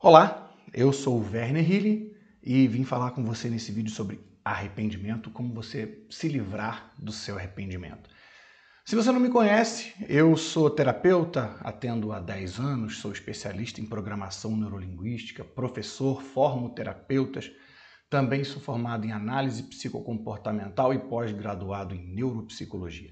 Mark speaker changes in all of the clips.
Speaker 1: Olá, eu sou o Werner Hilly e vim falar com você nesse vídeo sobre arrependimento, como você se livrar do seu arrependimento. Se você não me conhece, eu sou terapeuta, atendo há 10 anos, sou especialista em programação neurolinguística, professor, formo terapeutas, também sou formado em análise psicocomportamental e pós-graduado em neuropsicologia.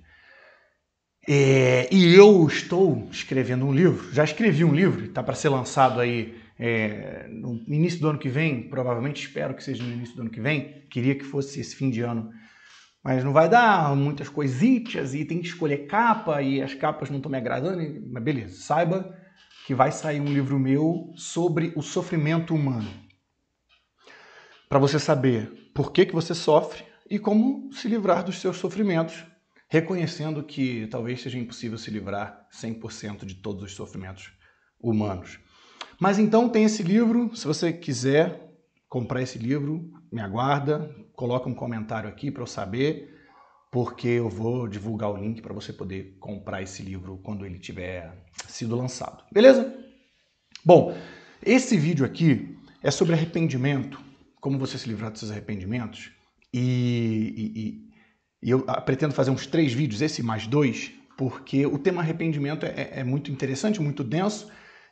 Speaker 1: É, e eu estou escrevendo um livro, já escrevi um livro, está para ser lançado aí é, no início do ano que vem, provavelmente espero que seja no início do ano que vem, queria que fosse esse fim de ano. Mas não vai dar muitas coisitas e tem que escolher capa e as capas não estão me agradando. Mas beleza, saiba que vai sair um livro meu sobre o sofrimento humano. Para você saber por que, que você sofre e como se livrar dos seus sofrimentos, reconhecendo que talvez seja impossível se livrar 100% de todos os sofrimentos humanos. Mas então tem esse livro, se você quiser comprar esse livro, me aguarda, coloca um comentário aqui para eu saber, porque eu vou divulgar o link para você poder comprar esse livro quando ele tiver sido lançado. Beleza? Bom, esse vídeo aqui é sobre arrependimento, como você se livrar dos arrependimentos. E, e, e eu ah, pretendo fazer uns três vídeos, esse mais dois, porque o tema arrependimento é, é, é muito interessante, muito denso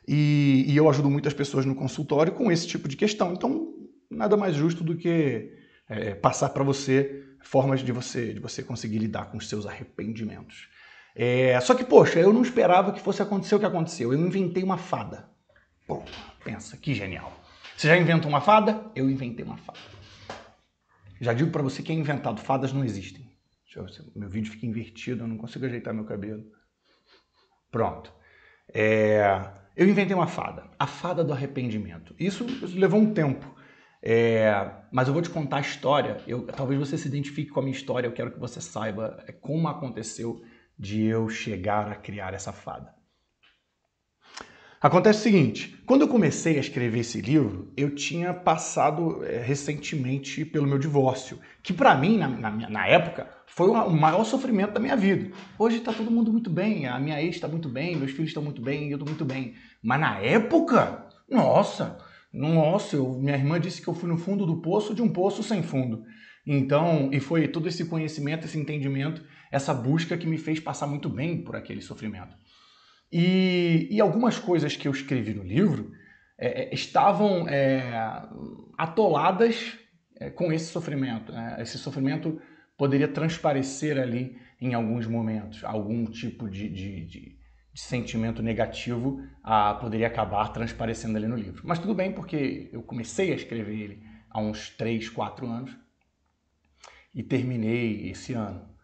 Speaker 1: e, e eu ajudo muitas pessoas no consultório com esse tipo de questão. Então, nada mais justo do que é, passar para você formas de você de você conseguir lidar com os seus arrependimentos. É, só que, poxa, eu não esperava que fosse acontecer o que aconteceu. Eu inventei uma fada. Pô, pensa, que genial. Você já inventou uma fada? Eu inventei uma fada. Já digo para você que é inventado, fadas não existem. Eu, meu vídeo fica invertido, eu não consigo ajeitar meu cabelo. Pronto. É, eu inventei uma fada, a fada do arrependimento. Isso levou um tempo, é, mas eu vou te contar a história. Eu, talvez você se identifique com a minha história. Eu quero que você saiba é, como aconteceu de eu chegar a criar essa fada. Acontece o seguinte, quando eu comecei a escrever esse livro, eu tinha passado é, recentemente pelo meu divórcio, que para mim, na, na, na, época, foi o maior sofrimento da minha vida. Hoje tá todo mundo muito bem, a minha ex tá muito bem, meus filhos estão muito bem, eu tô muito bem. Mas na época, nossa, nossa, eu, minha irmã disse que eu fui no fundo do poço de um poço sem fundo. Então, e foi todo esse conhecimento, esse entendimento, essa busca que me fez passar muito bem por aquele sofrimento. E, e algumas coisas que eu escrevi no livro é, é, estavam é, atoladas é, com esse sofrimento. Né? Esse sofrimento poderia transparecer ali em alguns momentos, algum tipo de, de, de, de sentimento negativo ah, poderia acabar transparecendo ali no livro. Mas tudo bem, porque eu comecei a escrever ele há uns 3, 4 anos e terminei esse ano.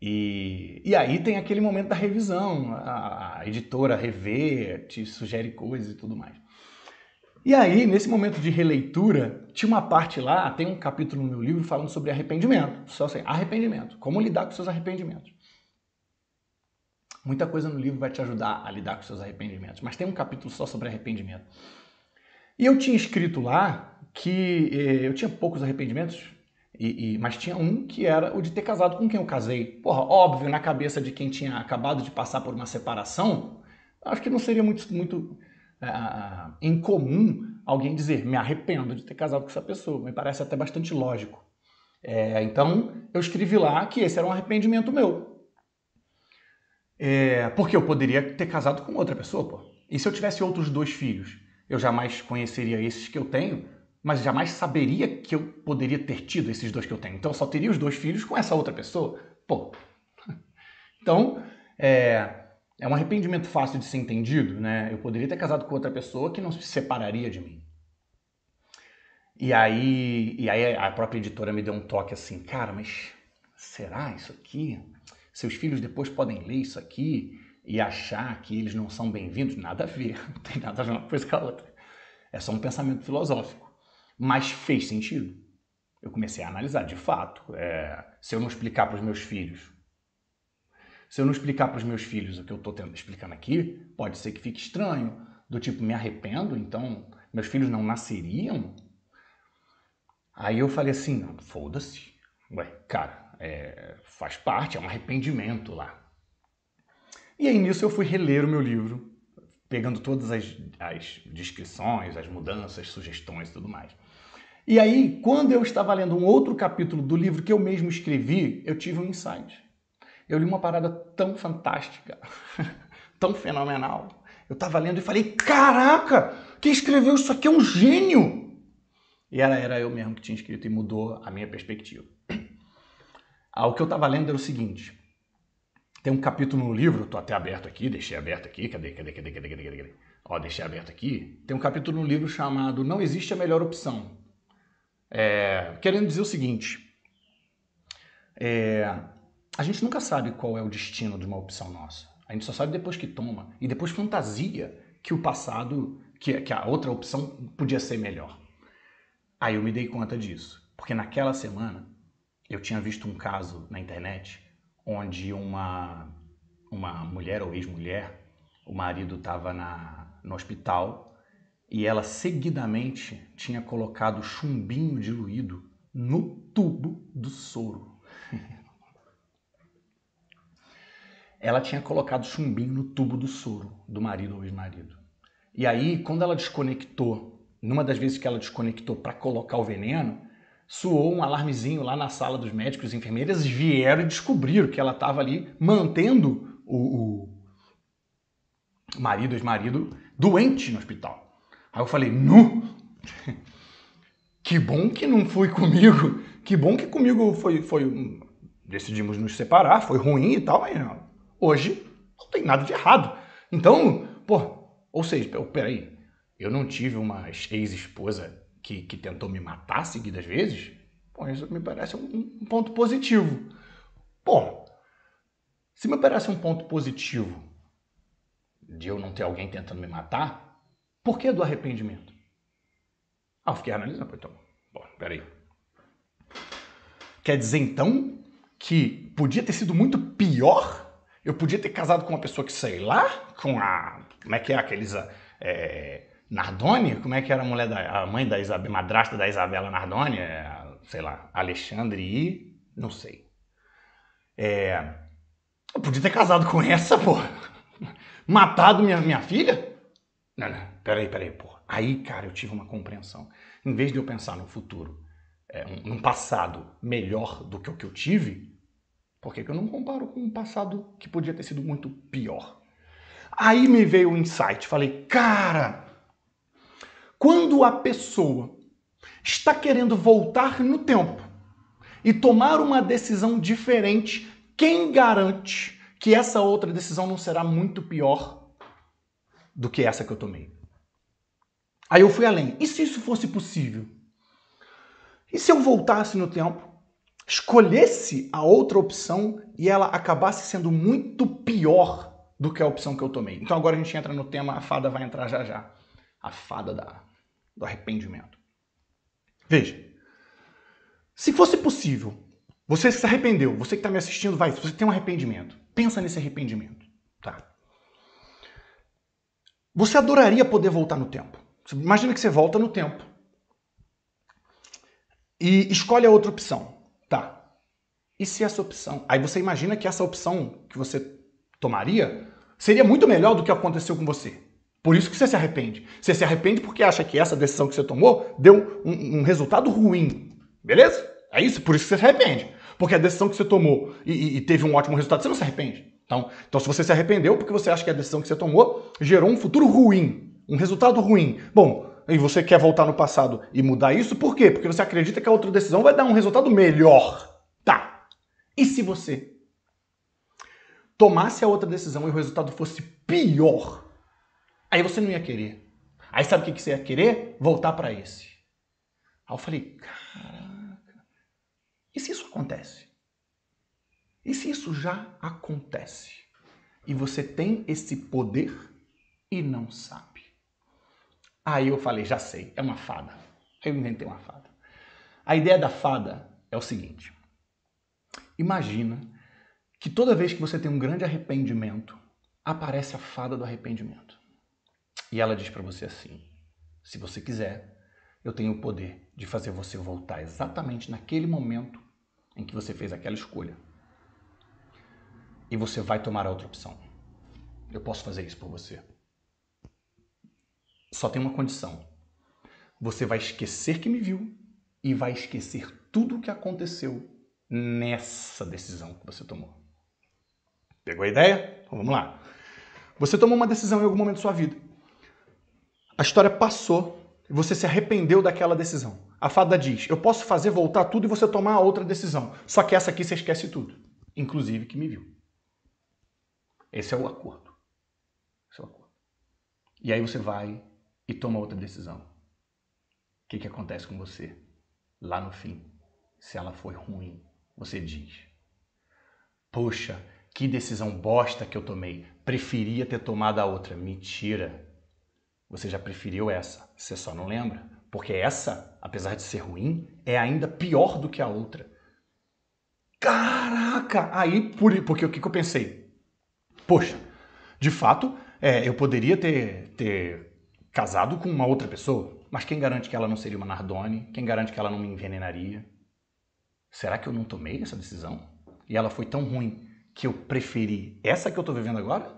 Speaker 1: E, e aí tem aquele momento da revisão, a, a editora revê, te sugere coisas e tudo mais. E aí, nesse momento de releitura, tinha uma parte lá, tem um capítulo no meu livro falando sobre arrependimento. Só assim, arrependimento, como lidar com seus arrependimentos. Muita coisa no livro vai te ajudar a lidar com seus arrependimentos, mas tem um capítulo só sobre arrependimento. E eu tinha escrito lá que eh, eu tinha poucos arrependimentos, e, e, mas tinha um que era o de ter casado com quem eu casei. Porra, óbvio, na cabeça de quem tinha acabado de passar por uma separação, acho que não seria muito, muito uh, incomum alguém dizer me arrependo de ter casado com essa pessoa. Me parece até bastante lógico. É, então, eu escrevi lá que esse era um arrependimento meu. É, porque eu poderia ter casado com outra pessoa, pô. E se eu tivesse outros dois filhos? Eu jamais conheceria esses que eu tenho, mas jamais saberia que eu poderia ter tido esses dois que eu tenho. Então eu só teria os dois filhos com essa outra pessoa. Pô. Então, é, é um arrependimento fácil de ser entendido, né? Eu poderia ter casado com outra pessoa que não se separaria de mim. E aí, e aí a própria editora me deu um toque assim, cara, mas será isso aqui? Seus filhos depois podem ler isso aqui e achar que eles não são bem-vindos? Nada a ver, não tem nada a ver uma coisa com a outra. É só um pensamento filosófico. Mas fez sentido. Eu comecei a analisar, de fato. É, se eu não explicar para os meus filhos, se eu não explicar para os meus filhos o que eu estou explicando aqui, pode ser que fique estranho. Do tipo, me arrependo, então meus filhos não nasceriam? Aí eu falei assim, foda-se. Ué, cara, é, faz parte, é um arrependimento lá. E aí nisso eu fui reler o meu livro, pegando todas as, as descrições, as mudanças, sugestões e tudo mais. E aí, quando eu estava lendo um outro capítulo do livro que eu mesmo escrevi, eu tive um insight. Eu li uma parada tão fantástica, tão fenomenal. Eu estava lendo e falei: Caraca, quem escreveu isso aqui é um gênio! E era, era eu mesmo que tinha escrito e mudou a minha perspectiva. Ah, o que eu estava lendo era o seguinte: tem um capítulo no livro, estou até aberto aqui, deixei aberto aqui, cadê, cadê, cadê, cadê, cadê, cadê, cadê? Ó, deixei aberto aqui. Tem um capítulo no livro chamado Não Existe a Melhor Opção. É, querendo dizer o seguinte: é, a gente nunca sabe qual é o destino de uma opção nossa. A gente só sabe depois que toma e depois fantasia que o passado, que, que a outra opção podia ser melhor. Aí eu me dei conta disso, porque naquela semana eu tinha visto um caso na internet onde uma, uma mulher ou ex-mulher, o marido estava no hospital e ela seguidamente tinha colocado chumbinho diluído no tubo do soro. ela tinha colocado chumbinho no tubo do soro do marido ou ex-marido. E aí, quando ela desconectou, numa das vezes que ela desconectou para colocar o veneno, soou um alarmezinho lá na sala dos médicos e enfermeiras vieram e descobriram que ela estava ali mantendo o, o marido, ex-marido, doente no hospital. Aí eu falei, nu? Que bom que não foi comigo. Que bom que comigo foi. foi decidimos nos separar, foi ruim e tal, mas hoje não tem nada de errado. Então, pô, ou seja, peraí, eu não tive uma ex-esposa que, que tentou me matar seguidas vezes? Pô, isso me parece um, um ponto positivo. Pô, se me parece um ponto positivo de eu não ter alguém tentando me matar, por que do arrependimento? Ah, eu fiquei analisando. Então, bom, peraí. Quer dizer então que podia ter sido muito pior? Eu podia ter casado com uma pessoa que, sei lá, com a. Como é que é aqueles. É, Nardoni? Como é que era a mulher da. A mãe da Isabel, madrasta da Isabela Nardoni? É, sei lá, Alexandre I. Não sei. É, eu podia ter casado com essa, pô. Matado minha, minha filha? Não, não. Peraí, peraí, pô. Aí, cara, eu tive uma compreensão. Em vez de eu pensar no futuro, é, um, num passado melhor do que o que eu tive, por que eu não comparo com um passado que podia ter sido muito pior? Aí me veio o um insight. Falei, cara, quando a pessoa está querendo voltar no tempo e tomar uma decisão diferente, quem garante que essa outra decisão não será muito pior do que essa que eu tomei? Aí eu fui além. E se isso fosse possível? E se eu voltasse no tempo, escolhesse a outra opção e ela acabasse sendo muito pior do que a opção que eu tomei? Então agora a gente entra no tema, a fada vai entrar já já. A fada da, do arrependimento. Veja, se fosse possível, você que se arrependeu, você que está me assistindo, vai, você tem um arrependimento, pensa nesse arrependimento, tá? Você adoraria poder voltar no tempo. Imagina que você volta no tempo e escolhe a outra opção. Tá. E se essa opção. Aí você imagina que essa opção que você tomaria seria muito melhor do que aconteceu com você. Por isso que você se arrepende. Você se arrepende porque acha que essa decisão que você tomou deu um, um resultado ruim. Beleza? É isso, por isso que você se arrepende. Porque a decisão que você tomou e, e, teve um ótimo resultado, você não se arrepende. Então, então, se você se arrependeu porque você acha que a decisão que você tomou gerou um futuro ruim, um resultado ruim. Bom, e você quer voltar no passado e mudar isso, por quê? Porque você acredita que a outra decisão vai dar um resultado melhor. Tá. E se você tomasse a outra decisão e o resultado fosse pior? Aí você não ia querer. Aí sabe o que, que você ia querer? Voltar para esse. Aí eu falei, caraca, e se isso acontece? E se isso já acontece? E você tem esse poder e não sabe? Aí eu falei, já sei, é uma fada. Eu inventei uma fada. A ideia da fada é o seguinte: imagina que toda vez que você tem um grande arrependimento, aparece a fada do arrependimento. E ela diz para você assim: se você quiser, eu tenho o poder de fazer você voltar exatamente naquele momento em que você fez aquela escolha. E você vai tomar a outra opção. Eu posso fazer isso por você. Só tem uma condição. Você vai esquecer que me viu e vai esquecer tudo o que aconteceu nessa decisão que você tomou. Pegou a ideia? Então, vamos lá. Você tomou uma decisão em algum momento da sua vida. A história passou e você se arrependeu daquela decisão. A fada diz: Eu posso fazer voltar tudo e você tomar outra decisão. Só que essa aqui você esquece tudo, inclusive que me viu. Esse é o acordo. Esse é o acordo. E aí você vai e toma outra decisão. O que, que acontece com você? Lá no fim, se ela foi ruim, você diz: Poxa, que decisão bosta que eu tomei. Preferia ter tomado a outra. Mentira. Você já preferiu essa, você só não lembra. Porque essa, apesar de ser ruim, é ainda pior do que a outra. Caraca! Aí, por, porque o que, que eu pensei? Poxa, de fato, é, eu poderia ter, ter casado com uma outra pessoa. Mas quem garante que ela não seria uma Nardone? Quem garante que ela não me envenenaria? Será que eu não tomei essa decisão? E ela foi tão ruim que eu preferi essa que eu estou vivendo agora?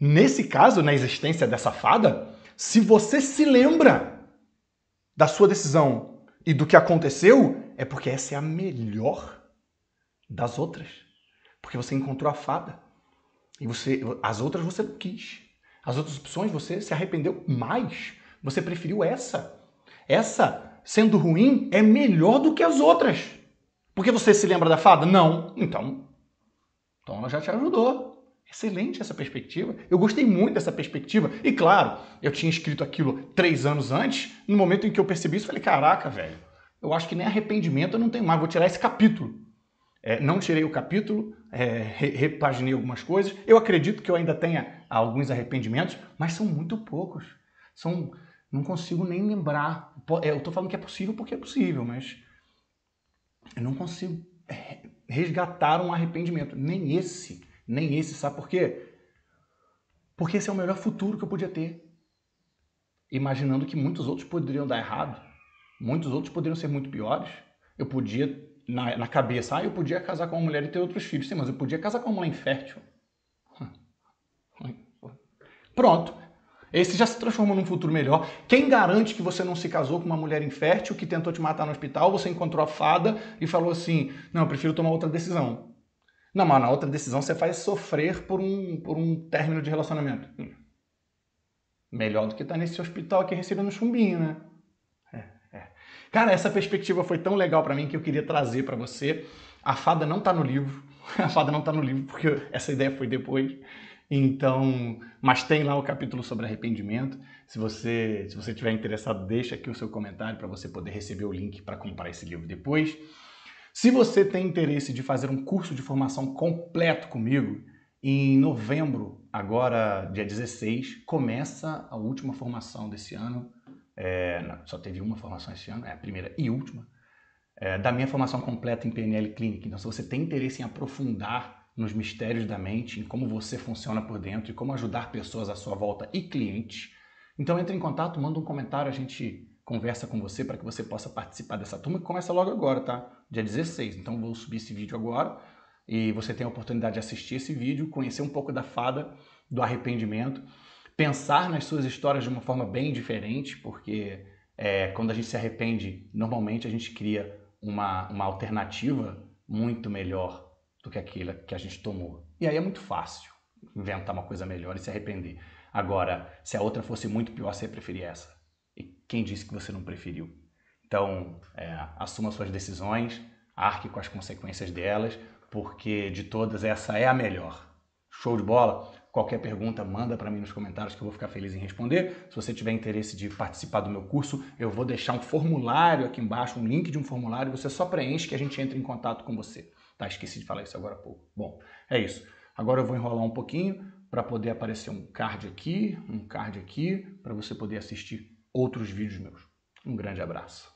Speaker 1: Nesse caso, na existência dessa fada, se você se lembra da sua decisão e do que aconteceu, é porque essa é a melhor das outras. Porque você encontrou a fada. E você as outras você não quis. As outras opções você se arrependeu mais. Você preferiu essa. Essa, sendo ruim, é melhor do que as outras. Porque você se lembra da fada? Não. Então, então ela já te ajudou. Excelente essa perspectiva. Eu gostei muito dessa perspectiva. E claro, eu tinha escrito aquilo três anos antes. No momento em que eu percebi isso, falei: caraca, velho, eu acho que nem arrependimento eu não tenho mais. Vou tirar esse capítulo. É, não tirei o capítulo, é, repaginei algumas coisas. Eu acredito que eu ainda tenha alguns arrependimentos, mas são muito poucos. São, não consigo nem lembrar. É, eu estou falando que é possível porque é possível, mas eu não consigo é, resgatar um arrependimento. Nem esse, nem esse, sabe por quê? Porque esse é o melhor futuro que eu podia ter. Imaginando que muitos outros poderiam dar errado, muitos outros poderiam ser muito piores. Eu podia na, na, cabeça, ah, eu podia casar com uma mulher e ter outros filhos. Sim, mas eu podia casar com uma mulher infértil. Pronto. Esse já se transformou num futuro melhor. Quem garante que você não se casou com uma mulher infértil que tentou te matar no hospital, você encontrou a fada e falou assim: não, eu prefiro tomar outra decisão. Não, mas na outra decisão você faz sofrer por um, por um término de relacionamento. Melhor do que estar tá nesse hospital aqui recebendo chumbinho, né? Cara, essa perspectiva foi tão legal para mim que eu queria trazer para você. A fada não tá no livro. A fada não tá no livro porque essa ideia foi depois. Então, mas tem lá o capítulo sobre arrependimento. Se você, se você tiver interessado, deixa aqui o seu comentário para você poder receber o link para comprar esse livro depois. Se você tem interesse de fazer um curso de formação completo comigo, em novembro, agora dia 16, começa a última formação desse ano, é, não, só teve uma formação esse ano, é a primeira e última, é, da minha formação completa em PNL Clínica. Então, se você tem interesse em aprofundar nos mistérios da mente, em como você funciona por dentro e como ajudar pessoas à sua volta e clientes, então entre em contato, manda um comentário, a gente conversa com você para que você possa participar dessa turma que começa logo agora, tá? Dia 16. Então, vou subir esse vídeo agora e você tem a oportunidade de assistir esse vídeo, conhecer um pouco da fada do arrependimento pensar nas suas histórias de uma forma bem diferente, porque é, quando a gente se arrepende, normalmente a gente cria uma, uma alternativa muito melhor do que aquela que a gente tomou. E aí é muito fácil inventar uma coisa melhor e se arrepender. Agora, se a outra fosse muito pior, você preferia preferir essa. E quem disse que você não preferiu? Então, é, assuma suas decisões, arque com as consequências delas, porque de todas essa é a melhor. Show de bola? Qualquer pergunta, manda para mim nos comentários que eu vou ficar feliz em responder. Se você tiver interesse de participar do meu curso, eu vou deixar um formulário aqui embaixo, um link de um formulário, você só preenche que a gente entra em contato com você. Tá, esqueci de falar isso agora há pouco. Bom, é isso. Agora eu vou enrolar um pouquinho para poder aparecer um card aqui, um card aqui, para você poder assistir outros vídeos meus. Um grande abraço.